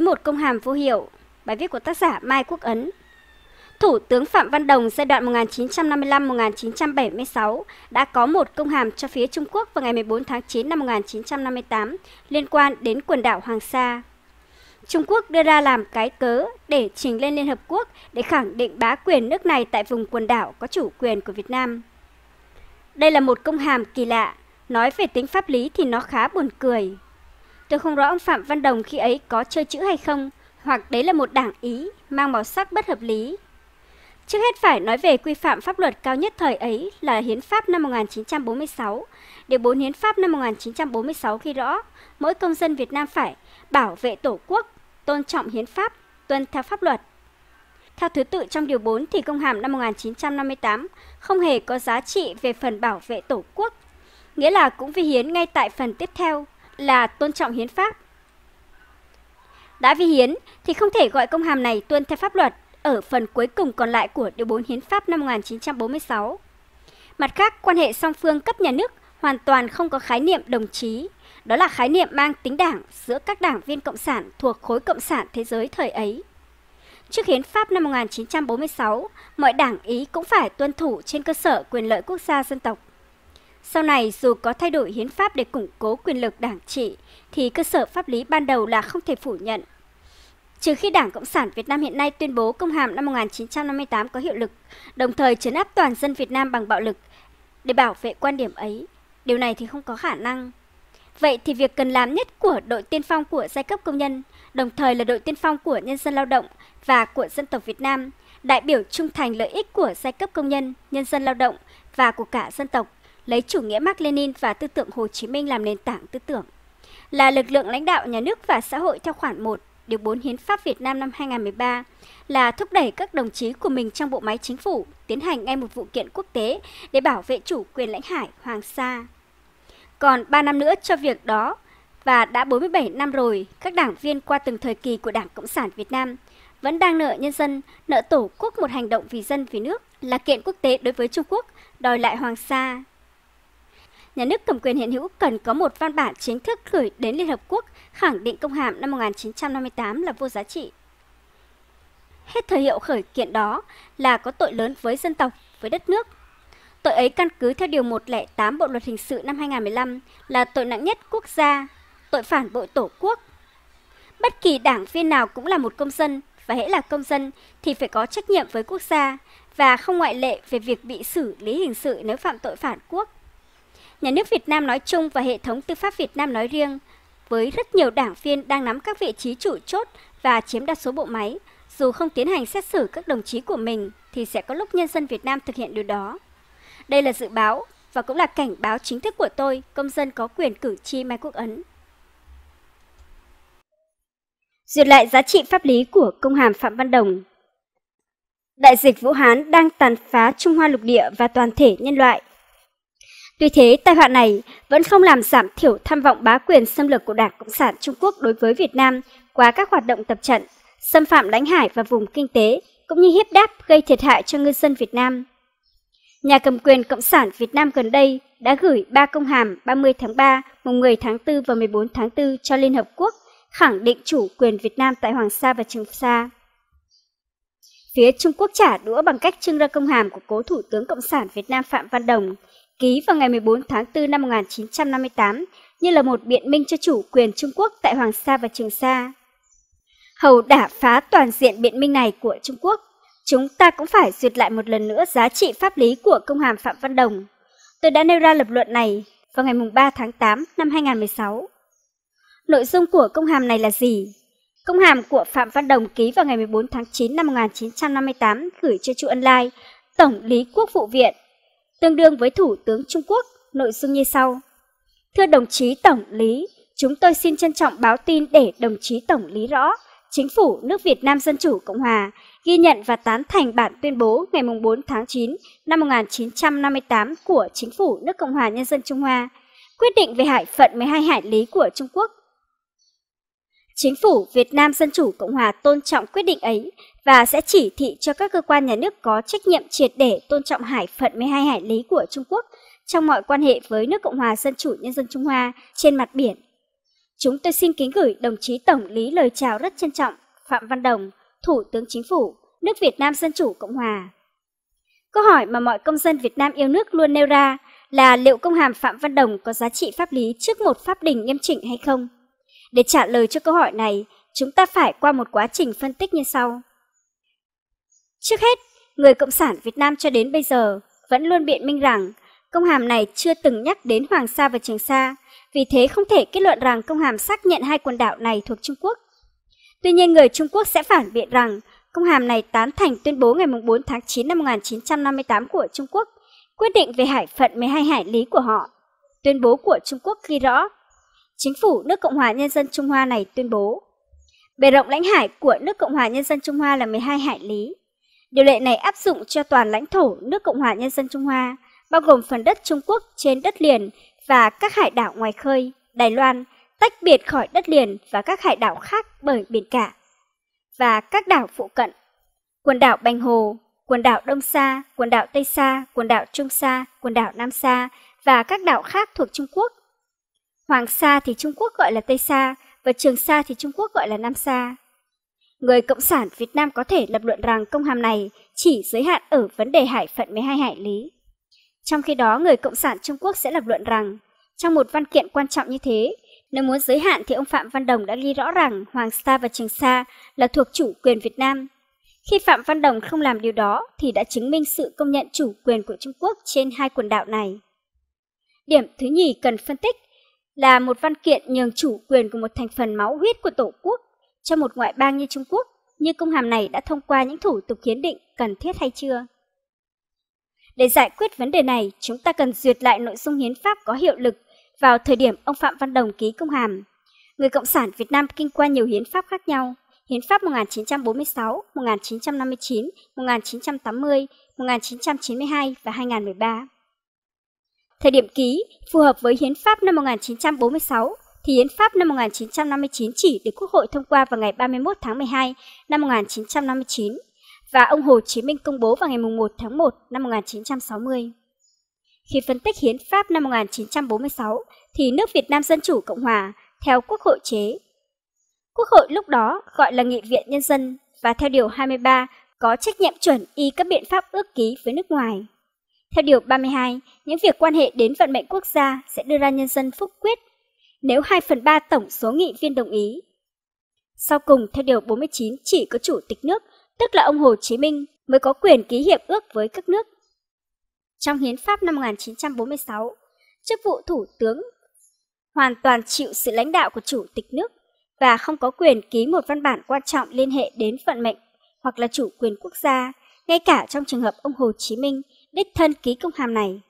một công hàm vô hiệu. Bài viết của tác giả Mai Quốc Ấn. Thủ tướng Phạm Văn Đồng giai đoạn 1955-1976 đã có một công hàm cho phía Trung Quốc vào ngày 14 tháng 9 năm 1958 liên quan đến quần đảo Hoàng Sa. Trung Quốc đưa ra làm cái cớ để trình lên Liên Hợp Quốc để khẳng định bá quyền nước này tại vùng quần đảo có chủ quyền của Việt Nam. Đây là một công hàm kỳ lạ, nói về tính pháp lý thì nó khá buồn cười. Tôi không rõ ông Phạm Văn Đồng khi ấy có chơi chữ hay không, hoặc đấy là một đảng ý mang màu sắc bất hợp lý. Trước hết phải nói về quy phạm pháp luật cao nhất thời ấy là Hiến pháp năm 1946. Điều 4 Hiến pháp năm 1946 ghi rõ, mỗi công dân Việt Nam phải bảo vệ Tổ quốc, tôn trọng Hiến pháp, tuân theo pháp luật. Theo thứ tự trong điều 4 thì công hàm năm 1958 không hề có giá trị về phần bảo vệ Tổ quốc, nghĩa là cũng vi hiến ngay tại phần tiếp theo là tôn trọng hiến pháp. Đã vi hiến thì không thể gọi công hàm này tuân theo pháp luật ở phần cuối cùng còn lại của Điều 4 Hiến pháp năm 1946. Mặt khác, quan hệ song phương cấp nhà nước hoàn toàn không có khái niệm đồng chí, đó là khái niệm mang tính đảng giữa các đảng viên Cộng sản thuộc khối Cộng sản thế giới thời ấy. Trước Hiến pháp năm 1946, mọi đảng Ý cũng phải tuân thủ trên cơ sở quyền lợi quốc gia dân tộc. Sau này dù có thay đổi hiến pháp để củng cố quyền lực đảng trị, thì cơ sở pháp lý ban đầu là không thể phủ nhận. Trừ khi Đảng Cộng sản Việt Nam hiện nay tuyên bố công hàm năm 1958 có hiệu lực, đồng thời chấn áp toàn dân Việt Nam bằng bạo lực, để bảo vệ quan điểm ấy, điều này thì không có khả năng. Vậy thì việc cần làm nhất của đội tiên phong của giai cấp công nhân, đồng thời là đội tiên phong của nhân dân lao động và của dân tộc Việt Nam, đại biểu trung thành lợi ích của giai cấp công nhân, nhân dân lao động và của cả dân tộc lấy chủ nghĩa Mark Lenin và tư tưởng Hồ Chí Minh làm nền tảng tư tưởng, là lực lượng lãnh đạo nhà nước và xã hội theo khoản 1, điều 4 Hiến pháp Việt Nam năm 2013, là thúc đẩy các đồng chí của mình trong bộ máy chính phủ tiến hành ngay một vụ kiện quốc tế để bảo vệ chủ quyền lãnh hải Hoàng Sa. Còn 3 năm nữa cho việc đó và đã 47 năm rồi, các đảng viên qua từng thời kỳ của Đảng Cộng sản Việt Nam vẫn đang nợ nhân dân, nợ Tổ quốc một hành động vì dân vì nước là kiện quốc tế đối với Trung Quốc, đòi lại Hoàng Sa, nhà nước cầm quyền hiện hữu cần có một văn bản chính thức gửi đến Liên Hợp Quốc khẳng định công hàm năm 1958 là vô giá trị. Hết thời hiệu khởi kiện đó là có tội lớn với dân tộc, với đất nước. Tội ấy căn cứ theo Điều 108 Bộ Luật Hình sự năm 2015 là tội nặng nhất quốc gia, tội phản bội tổ quốc. Bất kỳ đảng viên nào cũng là một công dân và hãy là công dân thì phải có trách nhiệm với quốc gia và không ngoại lệ về việc bị xử lý hình sự nếu phạm tội phản quốc nhà nước Việt Nam nói chung và hệ thống tư pháp Việt Nam nói riêng, với rất nhiều đảng viên đang nắm các vị trí chủ chốt và chiếm đa số bộ máy, dù không tiến hành xét xử các đồng chí của mình thì sẽ có lúc nhân dân Việt Nam thực hiện điều đó. Đây là dự báo và cũng là cảnh báo chính thức của tôi, công dân có quyền cử tri Mai Quốc Ấn. Duyệt lại giá trị pháp lý của công hàm Phạm Văn Đồng Đại dịch Vũ Hán đang tàn phá Trung Hoa lục địa và toàn thể nhân loại – Tuy thế, tai họa này vẫn không làm giảm thiểu tham vọng bá quyền xâm lược của Đảng Cộng sản Trung Quốc đối với Việt Nam qua các hoạt động tập trận, xâm phạm lãnh hải và vùng kinh tế, cũng như hiếp đáp gây thiệt hại cho ngư dân Việt Nam. Nhà cầm quyền Cộng sản Việt Nam gần đây đã gửi 3 công hàm 30 tháng 3, mùng 10 tháng 4 và 14 tháng 4 cho Liên Hợp Quốc khẳng định chủ quyền Việt Nam tại Hoàng Sa và Trường Sa. Phía Trung Quốc trả đũa bằng cách trưng ra công hàm của cố Thủ tướng Cộng sản Việt Nam Phạm Văn Đồng – ký vào ngày 14 tháng 4 năm 1958 như là một biện minh cho chủ quyền Trung Quốc tại Hoàng Sa và Trường Sa. Hầu đả phá toàn diện biện minh này của Trung Quốc, chúng ta cũng phải duyệt lại một lần nữa giá trị pháp lý của công hàm Phạm Văn Đồng. Tôi đã nêu ra lập luận này vào ngày 3 tháng 8 năm 2016. Nội dung của công hàm này là gì? Công hàm của Phạm Văn Đồng ký vào ngày 14 tháng 9 năm 1958 gửi cho Chu Ân Lai, Tổng lý Quốc vụ Viện tương đương với Thủ tướng Trung Quốc, nội dung như sau. Thưa đồng chí Tổng lý, chúng tôi xin trân trọng báo tin để đồng chí Tổng lý rõ Chính phủ nước Việt Nam Dân Chủ Cộng Hòa ghi nhận và tán thành bản tuyên bố ngày 4 tháng 9 năm 1958 của Chính phủ nước Cộng hòa Nhân dân Trung Hoa quyết định về hải phận 12 hải lý của Trung Quốc Chính phủ Việt Nam Dân Chủ Cộng Hòa tôn trọng quyết định ấy và sẽ chỉ thị cho các cơ quan nhà nước có trách nhiệm triệt để tôn trọng hải phận 12 hải lý của Trung Quốc trong mọi quan hệ với nước Cộng hòa Dân chủ Nhân dân Trung Hoa trên mặt biển. Chúng tôi xin kính gửi đồng chí Tổng lý lời chào rất trân trọng Phạm Văn Đồng, Thủ tướng Chính phủ, nước Việt Nam Dân chủ Cộng hòa. Câu hỏi mà mọi công dân Việt Nam yêu nước luôn nêu ra là liệu công hàm Phạm Văn Đồng có giá trị pháp lý trước một pháp đình nghiêm chỉnh hay không? Để trả lời cho câu hỏi này, chúng ta phải qua một quá trình phân tích như sau. Trước hết, người Cộng sản Việt Nam cho đến bây giờ vẫn luôn biện minh rằng công hàm này chưa từng nhắc đến Hoàng Sa và Trường Sa, vì thế không thể kết luận rằng công hàm xác nhận hai quần đảo này thuộc Trung Quốc. Tuy nhiên, người Trung Quốc sẽ phản biện rằng công hàm này tán thành tuyên bố ngày 4 tháng 9 năm 1958 của Trung Quốc, quyết định về hải phận 12 hải lý của họ. Tuyên bố của Trung Quốc ghi rõ Chính phủ nước Cộng hòa Nhân dân Trung Hoa này tuyên bố. Bề rộng lãnh hải của nước Cộng hòa Nhân dân Trung Hoa là 12 hải lý. Điều lệ này áp dụng cho toàn lãnh thổ nước Cộng hòa Nhân dân Trung Hoa, bao gồm phần đất Trung Quốc trên đất liền và các hải đảo ngoài khơi, Đài Loan, tách biệt khỏi đất liền và các hải đảo khác bởi biển cả và các đảo phụ cận. Quần đảo Bành Hồ, quần đảo Đông Sa, quần đảo Tây Sa, quần đảo Trung Sa, quần đảo Nam Sa và các đảo khác thuộc Trung Quốc Hoàng Sa thì Trung Quốc gọi là Tây Sa và Trường Sa thì Trung Quốc gọi là Nam Sa. Người Cộng sản Việt Nam có thể lập luận rằng công hàm này chỉ giới hạn ở vấn đề hải phận 12 hải lý. Trong khi đó, người Cộng sản Trung Quốc sẽ lập luận rằng trong một văn kiện quan trọng như thế, nếu muốn giới hạn thì ông Phạm Văn Đồng đã ghi rõ rằng Hoàng Sa và Trường Sa là thuộc chủ quyền Việt Nam. Khi Phạm Văn Đồng không làm điều đó thì đã chứng minh sự công nhận chủ quyền của Trung Quốc trên hai quần đảo này. Điểm thứ nhì cần phân tích là một văn kiện nhường chủ quyền của một thành phần máu huyết của Tổ quốc cho một ngoại bang như Trung Quốc, như công hàm này đã thông qua những thủ tục hiến định cần thiết hay chưa? Để giải quyết vấn đề này, chúng ta cần duyệt lại nội dung hiến pháp có hiệu lực vào thời điểm ông Phạm Văn Đồng ký công hàm. Người Cộng sản Việt Nam kinh qua nhiều hiến pháp khác nhau, hiến pháp 1946, 1959, 1980, 1992 và 2013. Thời điểm ký phù hợp với Hiến pháp năm 1946 thì Hiến pháp năm 1959 chỉ được Quốc hội thông qua vào ngày 31 tháng 12 năm 1959 và ông Hồ Chí Minh công bố vào ngày 1 tháng 1 năm 1960. Khi phân tích Hiến pháp năm 1946 thì nước Việt Nam Dân Chủ Cộng Hòa theo Quốc hội chế. Quốc hội lúc đó gọi là Nghị viện Nhân dân và theo Điều 23 có trách nhiệm chuẩn y các biện pháp ước ký với nước ngoài. Theo Điều 32, những việc quan hệ đến vận mệnh quốc gia sẽ đưa ra nhân dân phúc quyết nếu 2 phần 3 tổng số nghị viên đồng ý. Sau cùng, theo Điều 49, chỉ có Chủ tịch nước, tức là ông Hồ Chí Minh, mới có quyền ký hiệp ước với các nước. Trong Hiến pháp năm 1946, chức vụ Thủ tướng hoàn toàn chịu sự lãnh đạo của Chủ tịch nước và không có quyền ký một văn bản quan trọng liên hệ đến vận mệnh hoặc là chủ quyền quốc gia, ngay cả trong trường hợp ông Hồ Chí Minh đích thân ký công hàm này.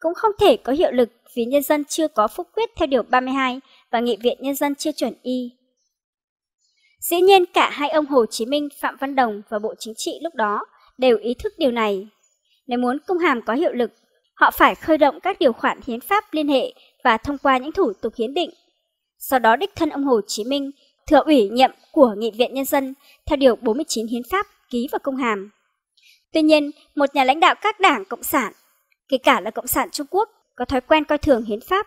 Cũng không thể có hiệu lực vì nhân dân chưa có phúc quyết theo Điều 32 và Nghị viện Nhân dân chưa chuẩn y. Dĩ nhiên cả hai ông Hồ Chí Minh, Phạm Văn Đồng và Bộ Chính trị lúc đó đều ý thức điều này. Nếu muốn công hàm có hiệu lực, họ phải khơi động các điều khoản hiến pháp liên hệ và thông qua những thủ tục hiến định. Sau đó đích thân ông Hồ Chí Minh thừa ủy nhiệm của Nghị viện Nhân dân theo Điều 49 Hiến pháp ký vào công hàm. Tuy nhiên, một nhà lãnh đạo các đảng Cộng sản, kể cả là Cộng sản Trung Quốc, có thói quen coi thường hiến pháp.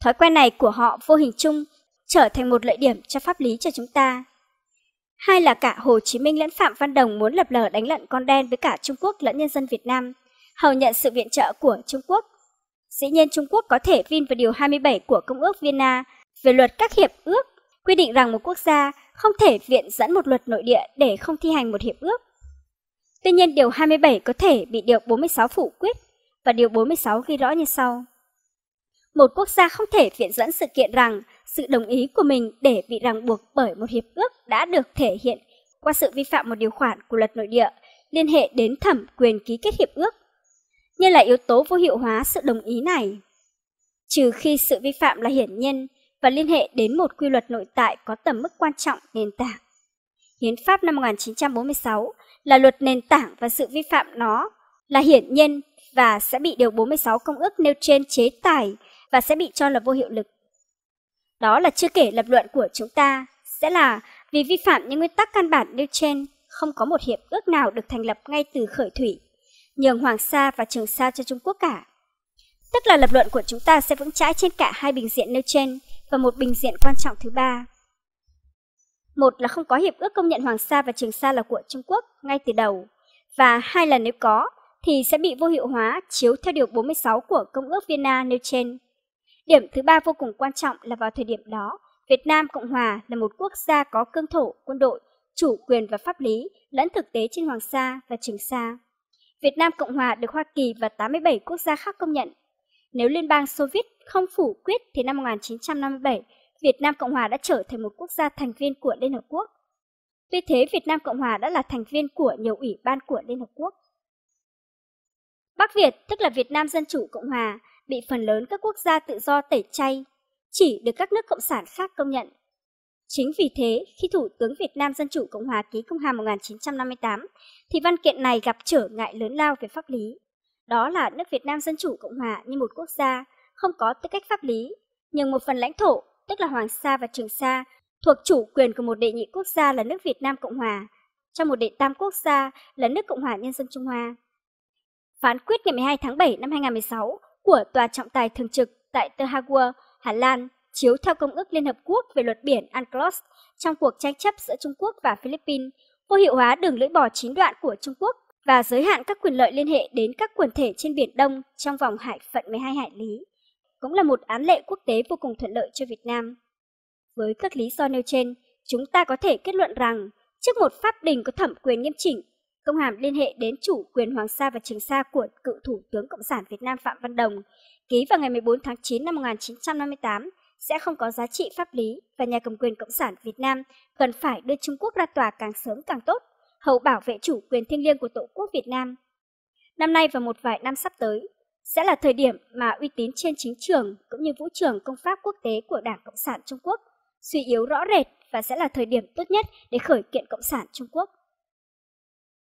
Thói quen này của họ vô hình chung trở thành một lợi điểm cho pháp lý cho chúng ta. Hai là cả Hồ Chí Minh lẫn Phạm Văn Đồng muốn lập lờ đánh lận con đen với cả Trung Quốc lẫn nhân dân Việt Nam, hầu nhận sự viện trợ của Trung Quốc. Dĩ nhiên Trung Quốc có thể vin vào Điều 27 của Công ước Vienna về luật các hiệp ước, quy định rằng một quốc gia không thể viện dẫn một luật nội địa để không thi hành một hiệp ước. Tuy nhiên điều 27 có thể bị điều 46 phủ quyết và điều 46 ghi rõ như sau. Một quốc gia không thể viện dẫn sự kiện rằng sự đồng ý của mình để bị ràng buộc bởi một hiệp ước đã được thể hiện qua sự vi phạm một điều khoản của luật nội địa liên hệ đến thẩm quyền ký kết hiệp ước, như là yếu tố vô hiệu hóa sự đồng ý này. Trừ khi sự vi phạm là hiển nhiên và liên hệ đến một quy luật nội tại có tầm mức quan trọng nền tảng. Hiến pháp năm 1946 là luật nền tảng và sự vi phạm nó là hiển nhiên và sẽ bị Điều 46 Công ước nêu trên chế tài và sẽ bị cho là vô hiệu lực. Đó là chưa kể lập luận của chúng ta sẽ là vì vi phạm những nguyên tắc căn bản nêu trên không có một hiệp ước nào được thành lập ngay từ khởi thủy, nhường Hoàng Sa và Trường Sa cho Trung Quốc cả. Tức là lập luận của chúng ta sẽ vững chãi trên cả hai bình diện nêu trên và một bình diện quan trọng thứ ba. Một là không có hiệp ước công nhận Hoàng Sa và Trường Sa là của Trung Quốc ngay từ đầu, và hai là nếu có thì sẽ bị vô hiệu hóa chiếu theo điều 46 của Công ước Vienna nêu trên. Điểm thứ ba vô cùng quan trọng là vào thời điểm đó, Việt Nam Cộng Hòa là một quốc gia có cương thổ, quân đội, chủ quyền và pháp lý lẫn thực tế trên Hoàng Sa và Trường Sa. Việt Nam Cộng Hòa được Hoa Kỳ và 87 quốc gia khác công nhận. Nếu Liên bang Xô Viết không phủ quyết thì năm 1957 Việt Nam Cộng Hòa đã trở thành một quốc gia thành viên của Liên Hợp Quốc. Tuy thế, Việt Nam Cộng Hòa đã là thành viên của nhiều ủy ban của Liên Hợp Quốc. Bắc Việt, tức là Việt Nam Dân Chủ Cộng Hòa, bị phần lớn các quốc gia tự do tẩy chay, chỉ được các nước cộng sản khác công nhận. Chính vì thế, khi Thủ tướng Việt Nam Dân Chủ Cộng Hòa ký công hàm 1958, thì văn kiện này gặp trở ngại lớn lao về pháp lý. Đó là nước Việt Nam Dân Chủ Cộng Hòa như một quốc gia, không có tư cách pháp lý, nhưng một phần lãnh thổ tức là Hoàng Sa và Trường Sa, thuộc chủ quyền của một đệ nhị quốc gia là nước Việt Nam Cộng Hòa, trong một đệ tam quốc gia là nước Cộng hòa Nhân dân Trung Hoa. Phán quyết ngày 12 tháng 7 năm 2016 của Tòa trọng tài thường trực tại The Hague, Hà Lan chiếu theo Công ước Liên Hợp Quốc về luật biển UNCLOS trong cuộc tranh chấp giữa Trung Quốc và Philippines, vô hiệu hóa đường lưỡi bò chín đoạn của Trung Quốc và giới hạn các quyền lợi liên hệ đến các quần thể trên Biển Đông trong vòng hải phận 12 hải lý cũng là một án lệ quốc tế vô cùng thuận lợi cho Việt Nam. Với các lý do nêu trên, chúng ta có thể kết luận rằng trước một pháp đình có thẩm quyền nghiêm chỉnh, công hàm liên hệ đến chủ quyền Hoàng Sa và Trường Sa của cựu Thủ tướng Cộng sản Việt Nam Phạm Văn Đồng, ký vào ngày 14 tháng 9 năm 1958, sẽ không có giá trị pháp lý và nhà cầm quyền Cộng sản Việt Nam cần phải đưa Trung Quốc ra tòa càng sớm càng tốt, hậu bảo vệ chủ quyền thiêng liêng của Tổ quốc Việt Nam. Năm nay và một vài năm sắp tới, sẽ là thời điểm mà uy tín trên chính trường cũng như vũ trường công pháp quốc tế của Đảng Cộng sản Trung Quốc suy yếu rõ rệt và sẽ là thời điểm tốt nhất để khởi kiện Cộng sản Trung Quốc.